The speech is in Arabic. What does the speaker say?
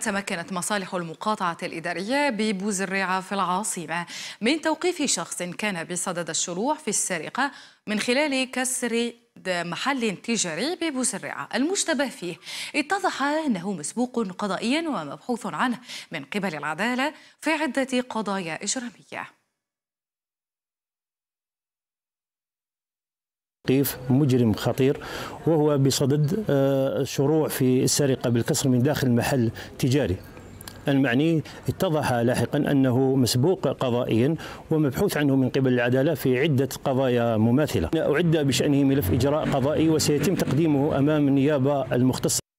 تمكنت مصالح المقاطعة الإدارية ببوزرعة في العاصمة من توقيف شخص كان بصدد الشروع في السرقة من خلال كسر محل تجاري ببوزرعة المشتبه فيه اتضح أنه مسبوق قضائيا ومبحوث عنه من قبل العدالة في عدة قضايا إجرامية قيف مجرم خطير وهو بصدد آه، شروع في السرقة بالكسر من داخل محل تجاري المعني اتضح لاحقا انه مسبوق قضائيا ومبحوث عنه من قبل العداله في عده قضايا مماثله. اعد بشانه ملف اجراء قضائي وسيتم تقديمه امام النيابه المختصه